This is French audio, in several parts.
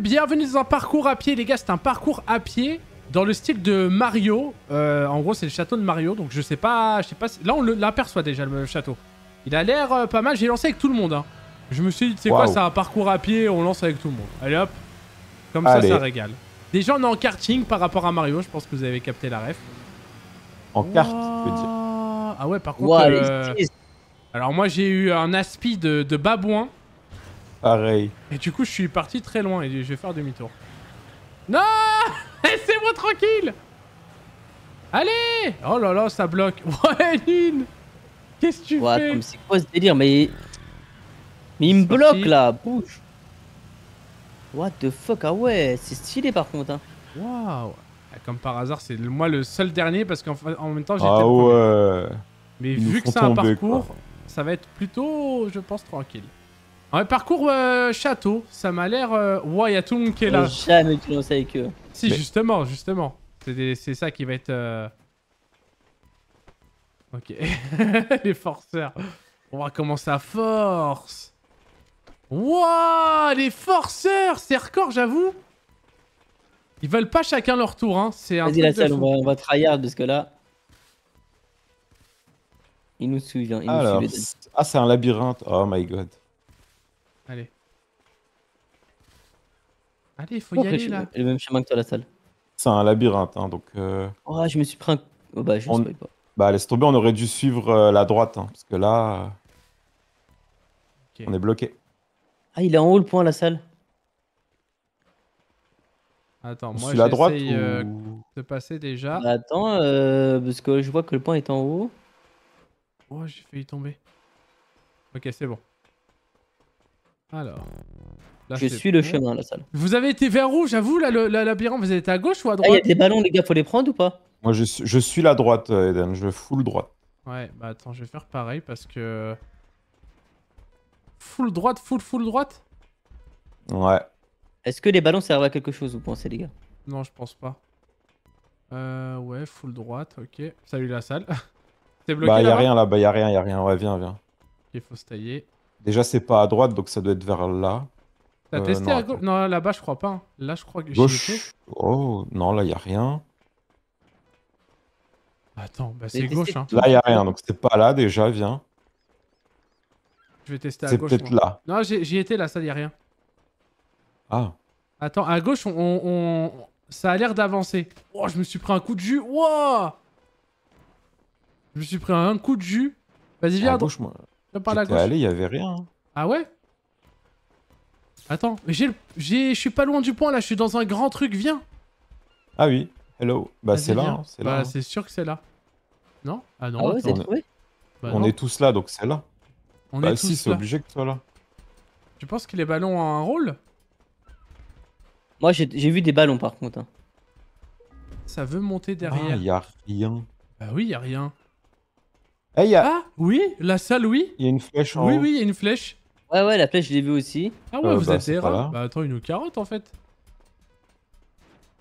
bienvenue dans un parcours à pied. Les gars, c'est un parcours à pied dans le style de Mario. Euh, en gros, c'est le château de Mario, donc je sais pas... Je sais pas si... Là, on l'aperçoit déjà, le château. Il a l'air euh, pas mal. J'ai lancé avec tout le monde. Hein. Je me suis dit, c'est quoi, c'est un parcours à pied, on lance avec tout le monde. Allez hop, comme ça, ça régale. Déjà, on est en karting par rapport à Mario, je pense que vous avez capté la ref. En carte. Ah ouais, par contre... Euh, alors moi, j'ai eu un aspi de babouin. Pareil. Et du coup, je suis parti très loin et je vais faire demi-tour. Non Laissez-moi tranquille Allez Oh là là, ça bloque. Ouais, Lynn Qu'est-ce que tu ouais, fais C'est quoi ce délire Mais, mais il me bloque là Bouche What the fuck Ah ouais, c'est stylé par contre. Hein. Waouh ah, Comme par hasard, c'est moi le seul dernier parce qu'en en même temps, j'étais ah ouais. Mais vu que c'est un parcours, ça va être plutôt, je pense, tranquille parcours euh, château, ça m'a l'air... Euh, ouais, tout le monde qui est là. jamais commencé avec eux. Si, justement, justement. C'est ça qui va être... Euh, ok. les forceurs. On va commencer à force. Wouah Les forceurs C'est record, j'avoue Ils veulent pas chacun leur tour, hein. C'est Vas-y, la salle, on va, trahir de tryhard parce que là... Il nous souvient. Hein. ah, c'est un labyrinthe. Oh my god. Allez. Allez, faut y aller là. Le même chemin que toi, la salle. C'est un labyrinthe, hein, donc. Euh... Oh, je me suis pris un. Oh, bah, je pas. Bah, laisse tomber, on aurait dû suivre euh, la droite, hein, parce que là. On est bloqué. Ah, il est en haut le point, la salle. Attends, moi je droite euh, de passer déjà. Bah, attends, euh, parce que je vois que le point est en haut. Oh, j'ai failli tomber. Ok, c'est bon. Alors. je suis le chemin, la salle. Vous avez été vers où, j'avoue, là, le, labyrinthe Vous êtes à gauche ou à droite ah, Il y a des ballons, les gars, faut les prendre ou pas Moi, je, suis, la droite, euh, Eden. Je full droite. Ouais, bah attends, je vais faire pareil parce que. Full droite, full, full droite Ouais. Est-ce que les ballons servent à quelque chose, vous pensez, les gars Non, je pense pas. Euh, ouais, full droite, ok. Salut la salle. T'es bloqué Bah, y'a rien là-bas, a rien, y'a rien. Ouais, viens, viens. Il faut se tailler. Déjà, c'est pas à droite, donc ça doit être vers là. T'as euh, testé à gauche Non, là-bas, je crois pas. Hein. Là, je crois que Gauche. Oh, non, là, y a rien. Attends, bah c'est gauche. Hein. Là, y a rien, donc c'est pas là déjà, viens. Je vais tester à gauche. C'est peut-être là. Non, j'y étais là, ça y a rien. Ah. Attends, à gauche, on, ça a l'air d'avancer. Oh, je me suis pris un coup de jus. je me suis pris un coup de jus. Vas-y, viens à, gauche, Moi... Là, il y avait rien. Hein. Ah ouais Attends, mais j'ai je suis pas loin du point là, je suis dans un grand truc, viens. Ah oui, hello. Bah c'est là, hein, c'est là. Bah hein. c'est sûr que c'est là. Non Ah non. Ah bah On est tous là, donc c'est là. On bah si, c'est obligé que toi là. Tu penses que les ballons ont un rôle Moi j'ai vu des ballons par contre. Ça veut monter derrière. Ah, a rien. Bah oui, y a rien. Eh, ah, oui, la salle, oui. Il y a une flèche en Oui, haut. oui, il y a une flèche. Ouais, ouais, la flèche, je l'ai vue aussi. Ah ouais, euh, vous bah, êtes Bah attends, une ou carotte en fait.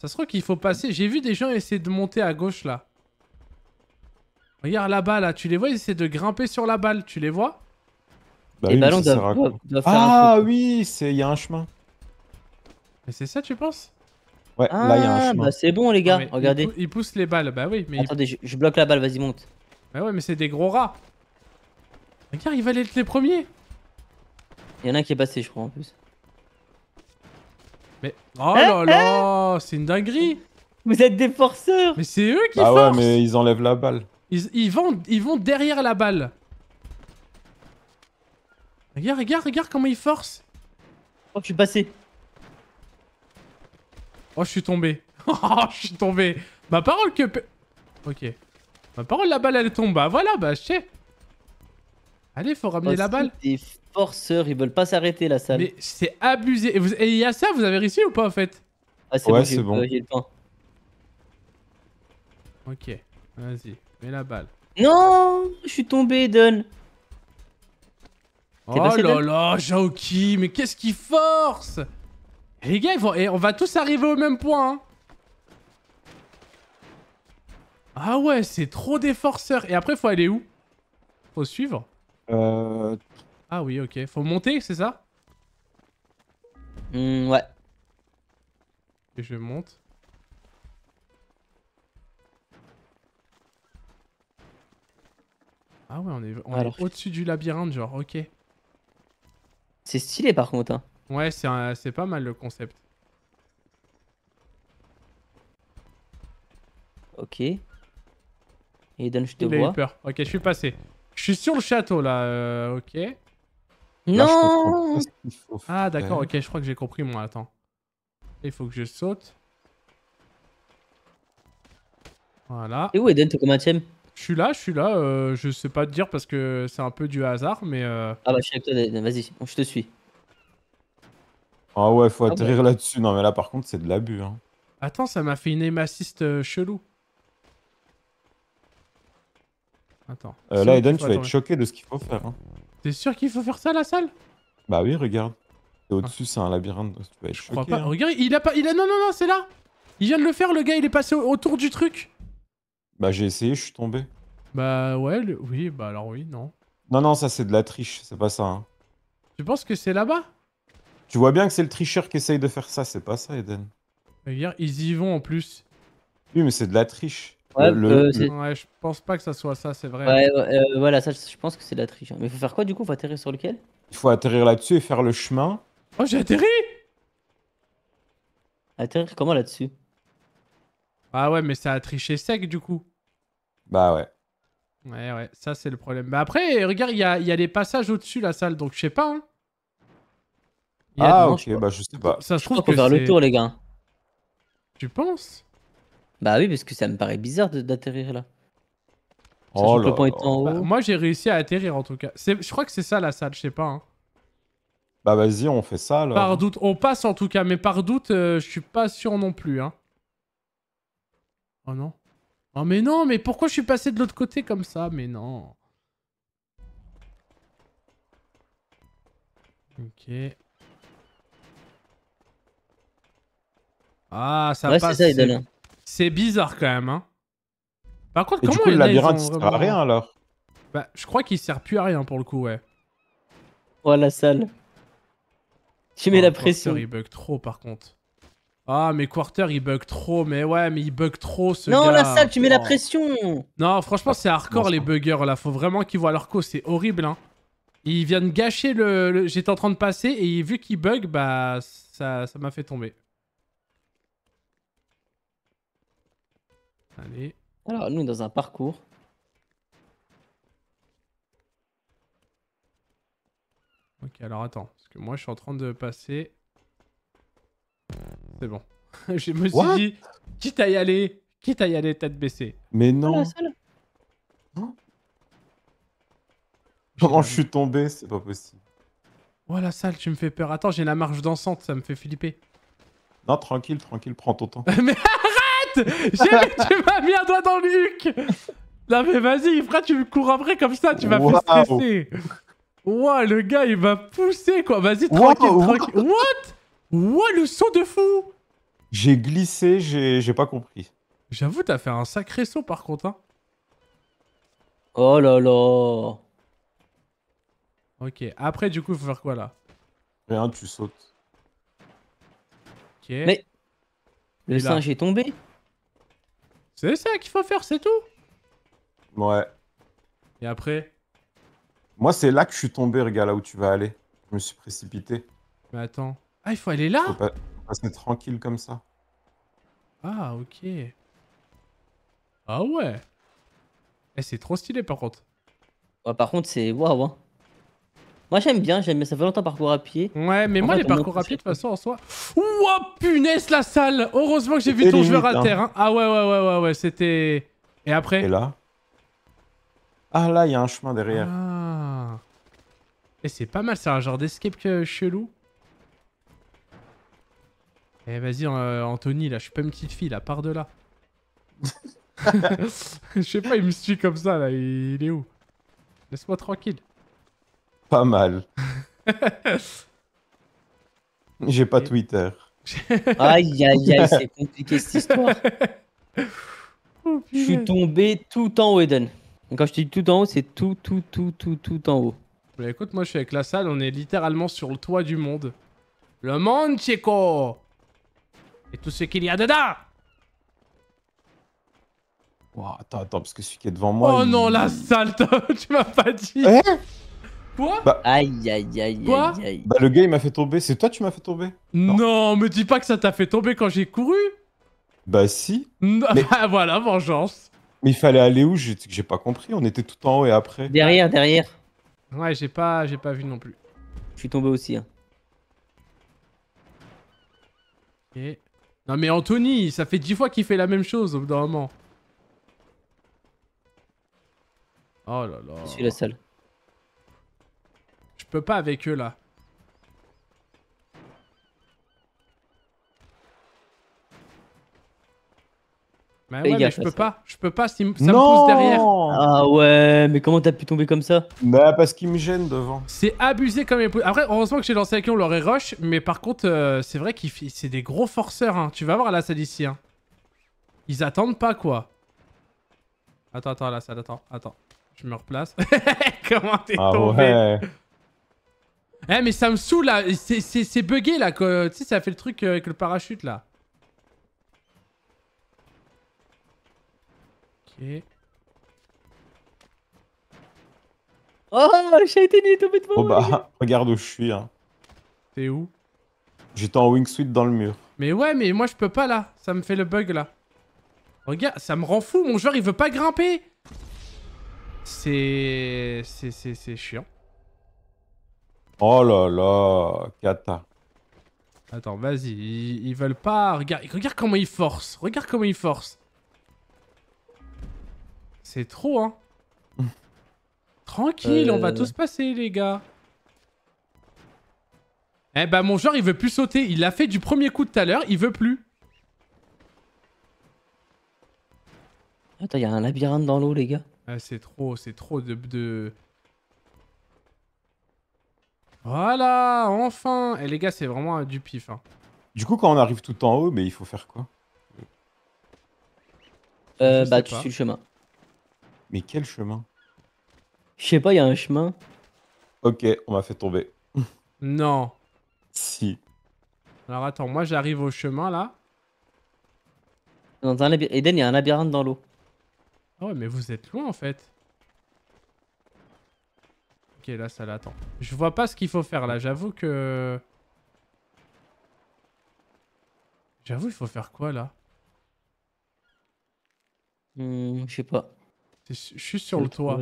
Ça se trouve qu'il faut passer. J'ai vu des gens essayer de monter à gauche là. Regarde là-bas là, tu les vois, ils essaient de grimper sur la balle, tu les vois Bah Les ballons quoi Ah oui, c'est- il y a un chemin. Mais c'est ça, tu penses Ouais, là il y a un Ah, bah c'est bon les gars, regardez. Ils poussent les balles, bah oui, mais Attendez, je bloque la balle, vas-y monte. Mais ah ouais, mais c'est des gros rats. Regarde, il va être les premiers. Il y en a un qui est passé, je crois, en plus. Mais. Oh là eh, là eh C'est une dinguerie Vous êtes des forceurs Mais c'est eux qui bah forcent Ah ouais, mais ils enlèvent la balle. Ils, ils, vont, ils vont derrière la balle. Regarde, regarde, regarde comment ils forcent. Oh, je suis passé. Oh, je suis tombé. Oh, je suis tombé. Ma parole que... Ok. Ma parole, la balle, elle tombe. Bah voilà, bah je sais. Allez, faut ramener la balle. Des forceurs, ils veulent pas s'arrêter, la salle. Mais c'est abusé. Et il y a ça, vous avez réussi ou pas, en fait ah, Ouais, c'est bon. Ok, vas-y, mets la balle. Non, je suis tombé, Don. Oh là là, Jaoki, mais qu'est-ce qu'il force Les gars, Et on va tous arriver au même point. Hein. Ah ouais, c'est trop des forceurs. Et après, faut aller où Faut suivre Euh... Ah oui, ok. Faut monter, c'est ça mmh, Ouais. Et je monte. Ah ouais, on est, au-dessus du labyrinthe, genre, ok. C'est stylé par contre. Hein. Ouais, c'est pas mal le concept. Ok. Et je te vois. Ok, je suis passé. Je suis sur le château là. Euh, ok. Non. ah d'accord. Ok, je crois que j'ai compris moi. Attends. Il faut que je saute. Voilà. Et où Eden T'es combien Je suis là, je suis là. Euh, je sais pas te dire parce que c'est un peu du hasard, mais. Euh, ah bah je suis avec toi, Vas-y, je te suis. Ah ouais, faut ah atterrir là-dessus. Non mais là par contre c'est de l'abus. Hein. Attends, ça m'a fait une aim chelou. Euh, là, Eden, tu vas être choqué de ce qu'il faut faire. Hein. T'es sûr qu'il faut faire ça, la salle Bah oui, regarde. Ah. Au-dessus, c'est un labyrinthe. Tu vas être choqué. Hein. Regarde, il a pas. Il a... Non, non, non, c'est là Il vient de le faire, le gars, il est passé autour du truc. Bah j'ai essayé, je suis tombé. Bah ouais, oui, bah alors oui, non. Non, non, ça c'est de la triche, c'est pas ça. Hein. Tu penses que c'est là-bas Tu vois bien que c'est le tricheur qui essaye de faire ça, c'est pas ça, Eden. Regarde, ils y vont en plus. Oui, mais c'est de la triche. Euh, ouais, je pense pas que ça soit ça, c'est vrai. Ouais, euh, voilà, ça, je pense que c'est de la triche. Hein. Mais faut faire quoi du coup Faut atterrir sur lequel Il faut atterrir là-dessus et faire le chemin. Oh, j'ai atterri Atterrir comment là-dessus Ah ouais, mais ça a triché sec du coup. Bah ouais. Ouais, ouais, ça c'est le problème. Mais bah après, regarde, il y a, y a, les passages au-dessus la salle, donc je sais pas. Hein. Ah, ok, bah je sais pas. Ça se trouve qu'on faire le tour, les gars. Tu penses bah oui, parce que ça me paraît bizarre d'atterrir là. Oh bah, moi j'ai réussi à atterrir en tout cas. Je crois que c'est ça la salle, je sais pas. hein. Bah vas-y, on fait ça là. Par doute, on passe en tout cas, mais par doute, euh, je suis pas sûr non plus. Hein. Oh non. Oh mais non, mais pourquoi je suis passé de l'autre côté comme ça Mais non. Ok. Ah, ça Ouais, passe. C'est bizarre quand même. Hein. Par contre, comment du coup, le sert à rien alors Bah, je crois qu'il sert plus à rien pour le coup, ouais. Oh, la salle. Tu mets oh, la pression. Quarter, il bug trop par contre. Ah, mais Quarter, il bug trop. Mais ouais, mais il bug trop ce non, gars. Non, la salle, tu mets la oh. pression. Non, franchement, c'est hardcore les buggers là. Faut vraiment qu'ils voient leur cause C'est horrible, hein. Ils viennent gâcher le. J'étais en train de passer et vu qu'il bug, bah, ça m'a fait tomber. Allez. Alors, nous, dans un parcours. Ok, alors attends. Parce que moi, je suis en train de passer. C'est bon. je me suis dit, quitte à y aller, quitte à y aller tête baissée. Mais non. non hein Comment je suis tombé C'est pas possible. Oh la salle, tu me fais peur. Attends, j'ai la marche dansante, ça me fait flipper. Non, tranquille, tranquille, prends ton temps. Mais tu m'as mis un doigt dans le huc Non mais vas-y, frère, tu me cours après comme ça, tu m'as fait stresser. Ouah, le gars, il m'a poussé, quoi. Vas-y, tranquille, tranquille. What Ouah, le saut de fou J'ai glissé, j'ai pas compris. J'avoue, t'as fait un sacré saut, par contre. Hein. Oh là là Ok, après, du coup, il faut faire quoi, là Rien, tu sautes. Ok. Mais... Le singe est tombé c'est ça qu'il faut faire, c'est tout. Ouais. Et après Moi, c'est là que je suis tombé, regarde là où tu vas aller. Je me suis précipité. Mais attends. Ah, il faut aller là Faut pas mettre tranquille comme ça. Ah, ok. Ah ouais. Eh, c'est trop stylé par contre. Ouais, par contre, c'est waouh. Hein. Moi j'aime bien, j'aime ça fait longtemps parcours à pied. Ouais, mais moi les parcours à pied de toute façon en soi. Ouah punaise la salle Heureusement que j'ai vu ton joueur à hein. terre. Hein. Ah ouais, ouais, ouais, ouais, ouais, c'était. Et après Et là Ah là, il y a un chemin derrière. Ah. Et c'est pas mal, c'est un genre d'escape chelou. Eh vas-y euh, Anthony, là, je suis pas une petite fille, là, part de là. je sais pas, il me suit comme ça, là, il est où Laisse-moi tranquille pas mal. J'ai pas Twitter. aïe, aïe, aïe, c'est compliqué cette histoire. Oh, je suis tombé tout en haut, Eden. quand je dis tout en haut, c'est tout, tout, tout, tout, tout en haut. Bah, écoute, moi je suis avec la salle, on est littéralement sur le toit du monde. Le monde, Chico Et tout ce qu'il y a dedans attends, attends, parce que celui qui est devant moi. Oh non, la salle, tu m'as pas dit. Hein Quoi bah, Aïe, aïe, aïe, quoi Bah, le gars, il m'a fait tomber. C'est toi, tu m'as fait tomber. Non. me dis pas que ça t'a fait tomber quand j'ai couru. Bah, si. Bah, voilà, vengeance. Mais il fallait aller où J'ai pas compris. On était tout en haut et après. Derrière, derrière. Ouais, j'ai pas, pas vu non plus. Je suis tombé aussi. Hein. Non mais Anthony, ça fait dix fois qu'il fait la même chose au bout d'un moment. Oh là là. Je suis la seule peux pas avec eux là. Mais bah ouais, mais je peux pas, je peux pas, ça me pousse derrière. Ah ouais, mais comment t'as pu tomber comme ça Bah parce qu'il me gêne devant. C'est abusé comme épouse. Après, heureusement que j'ai lancé avec eux, on leur est rush, mais par contre, euh, c'est vrai qu'ils c'est des gros forceurs, hein. tu vas voir la salle ici. Ils attendent pas quoi. Attends, attends, la salle, attends, attends. Je me replace. comment t'es ah tombé eh, mais ça me saoule, là. C'est bugué, là. Tu sais, ça fait le truc euh, avec le parachute, là. Ok. Oh, j'ai été nuit, tombé Oh bah, regarde où je suis, hein. T'es où J'étais en wingsuit dans le mur. Mais ouais, mais moi, je peux pas, là. Ça me fait le bug, là. Regarde, ça me rend fou. Mon joueur, il veut pas grimper. C'est... C'est chiant. Oh là là, Kata. Attends, vas-y, ils, veulent pas... Regarde, regarde comment ils forcent, regarde comment ils forcent. C'est trop, hein. Tranquille, on va euh. tous passer, les gars. Eh bah, ben, mon joueur, il veut plus sauter. Il l'a fait du premier coup de tout à l'heure, il veut plus. Attends, il y a un labyrinthe dans l'eau, les gars. Ah, c'est trop, c'est trop de... Voilà, enfin Et les gars, c'est vraiment du pif. Hein. Du coup, quand on arrive tout en haut, mais il faut faire quoi Euh, bah, tu suis le chemin. Mais quel chemin Je sais pas, il y a un chemin. Ok, on m'a fait tomber. Non. Si. Alors attends, moi j'arrive au chemin là. Dans un Eden, il y a un labyrinthe dans l'eau. Ah ouais, mais vous êtes loin en fait. Ok, là, ça l'attend. Je vois pas ce qu'il faut faire, là. J'avoue que... J'avoue, il faut faire quoi, là hmm, Je sais pas. Je suis sur le toit.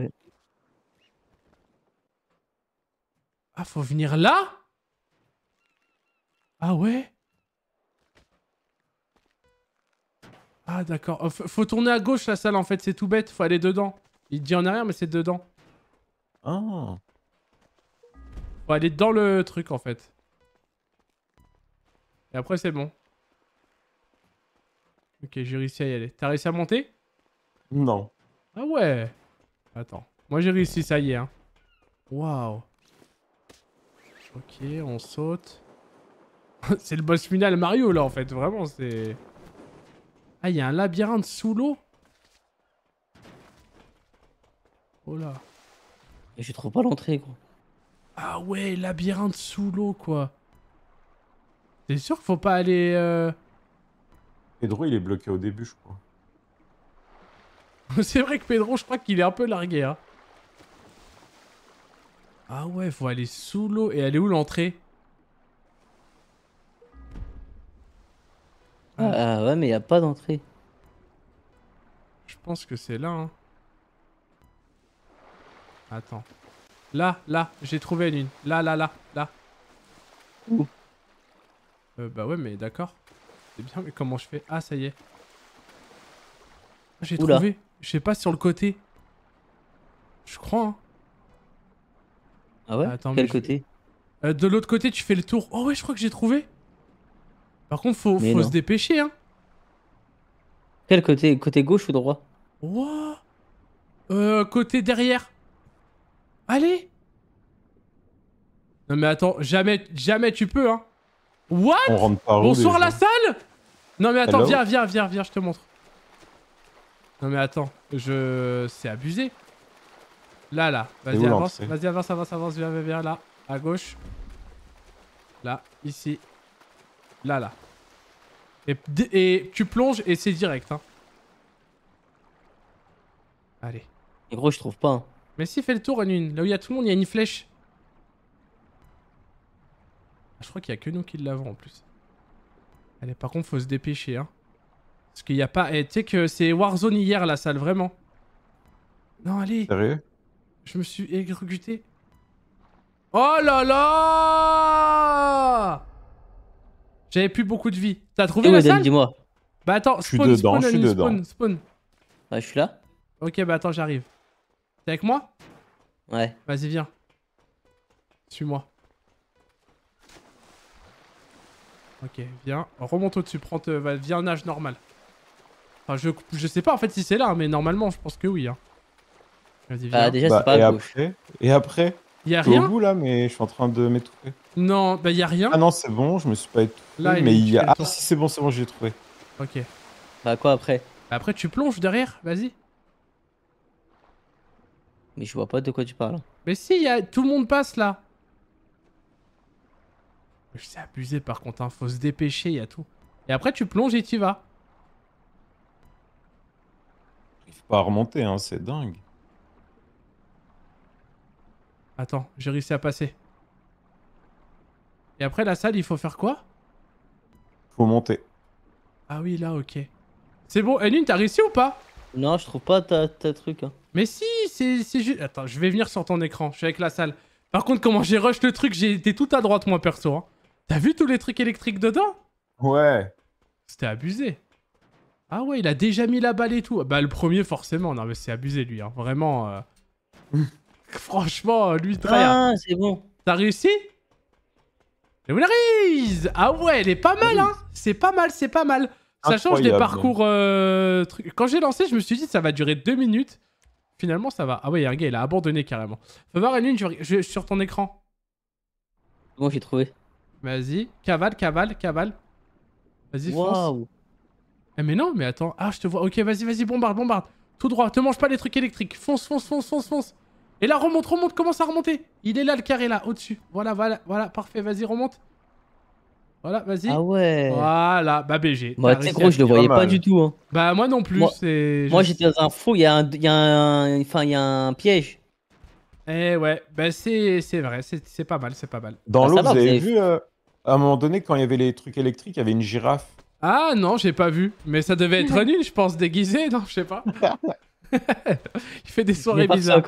Ah, faut venir là Ah ouais Ah d'accord. Oh, faut tourner à gauche la salle en fait, c'est tout bête. Faut aller dedans. Il dit en arrière mais c'est dedans. Oh va aller dans le truc en fait. Et après c'est bon. Ok, j'ai réussi à y aller. T'as réussi à monter Non. Ah ouais Attends. Moi j'ai réussi, ça y est. Hein. Waouh. Ok, on saute. c'est le boss final Mario là en fait, vraiment c'est... Ah, il y a un labyrinthe sous l'eau Oh là. Mais je trouve pas l'entrée gros. Ah ouais, labyrinthe sous l'eau, quoi. C'est sûr qu'il faut pas aller... Euh, Pedro, il est bloqué au début, je crois. C'est vrai que Pedro, je crois qu'il est un peu largué. Hein. Ah ouais, faut aller sous l'eau. Et elle est où l'entrée ah, ah. ah. ouais, mais il a pas d'entrée. Je pense que c'est là. Hein. Attends. Là, là, j'ai trouvé une. Là, là, là, là. Où? Euh, bah ouais, mais d'accord. C'est bien, mais comment je fais Ah, ça y est. J'ai trouvé. Je sais pas, sur le côté. Je crois, hein. Ah ouais Attends, Quel côté euh, De l'autre côté, tu fais le tour. Oh ouais, je crois que j'ai trouvé. Par contre, faut, faut se dépêcher, hein. Quel côté Côté gauche ou droit Wow euh, Côté derrière. Allez Non mais attends, jamais, jamais tu peux, hein. What Bonsoir la salle Non mais attends, viens, viens, viens, viens, je te montre. Non mais attends, je... C'est abusé. Là, là, vas-y, avance, vas-y, avance, avance, avance, viens, viens, viens, là. À gauche. Là, ici. Là, là. Et, tu plonges et c'est direct, hein. Allez. Et gros, je trouve pas. Hein. Mais si, fais le tour en une. Là où il y a tout le monde, il y a une flèche. Ah, je crois qu'il y a que nous qui l'avons en plus. Allez, par contre, faut se dépêcher. Hein. Parce qu'il n'y a pas... Eh, tu sais que c'est Warzone hier, la salle, vraiment. Non, allez. Sérieux Je me suis égruguté. Oh là là J'avais plus beaucoup de vie. T'as trouvé eh, la salle Dis-moi. Bah attends, spawn, spawn, spawn. Ouais, je suis là. Ok, bah attends, j'arrive. T'es avec moi Ouais. Vas-y, viens. Suis-moi. Ok, viens. Remonte au-dessus. Prends, te... viens un nage normal. Enfin, je... je sais pas en fait si c'est là, hein, mais normalement, je pense que oui. Hein. Vas-y, bah, viens. Ah, déjà, c'est bah, pas et à gauche. Après, et après a rien. au bout là, mais je suis en train de m'étouffer. Non, bah y'a rien. Ah non, c'est bon, je me suis pas étouffé. Là, mais il y a. Ah si, c'est bon, c'est bon, j'ai trouvé. Ok. Bah, quoi après Bah, après, tu plonges derrière, vas-y. Mais je vois pas de quoi tu parles. Mais si, y a... tout le monde passe là. Je C'est abusé par contre, hein. faut se dépêcher, il y a tout. Et après tu plonges et tu vas. Faut pas remonter, hein, c'est dingue. Attends, j'ai réussi à passer. Et après la salle, il faut faire quoi Faut monter. Ah oui, là, ok. C'est bon, Eline, t'as réussi ou pas non, je trouve pas ta, truc. Hein. Mais si, c'est juste. Attends, je vais venir sur ton écran. Je suis avec la salle. Par contre, comment j'ai rush le truc, j'ai été tout à droite, moi, perso. Hein. T'as vu tous les trucs électriques dedans Ouais. C'était abusé. Ah ouais, il a déjà mis la balle et tout. Bah, le premier, forcément. Non, mais c'est abusé, lui. Hein. Vraiment. Euh, franchement, euh, lui, Ah, c'est bon. T'as réussi Le Ah ouais, elle est pas mal, hein. C'est pas mal, c'est pas mal. Ça change les parcours. Euh, Quand j'ai lancé, je me suis dit ça va durer deux minutes. Finalement, ça va. Ah ouais, il y a un gars, il a abandonné carrément. voir voir Lune, sur ton écran. Moi j'ai trouvé. Vas-y, cavale, cavale, cavale. Vas-y, fonce. Eh, mais non, mais attends. Ah, je te vois. Ok, vas-y, vas-y, bombarde, bombarde. Tout droit, te mange pas les trucs électriques. Fonce, fonce, fonce, fonce, fonce. Et là, remonte, remonte, commence à remonter. Il est là, le carré, là, au-dessus. Voilà, voilà, voilà, parfait, vas-y, remonte. Voilà, vas-y. Ah ouais. Voilà, bah BG. Moi, c'est gros, je le voyais pas, du tout. Hein. Bah, moi non plus. Moi, moi j'étais dans un fou, il y, a un, y, y a un piège. Eh ouais, bah c'est vrai, c'est pas mal, c'est pas mal. Dans bah, l'eau, vous avez vu, euh, à un moment donné, quand il y avait les trucs électriques, il y avait une girafe. Ah non, j'ai pas vu. Mais ça devait être nul, je pense, déguisé, non, je sais pas. il fait des soirées bizarres.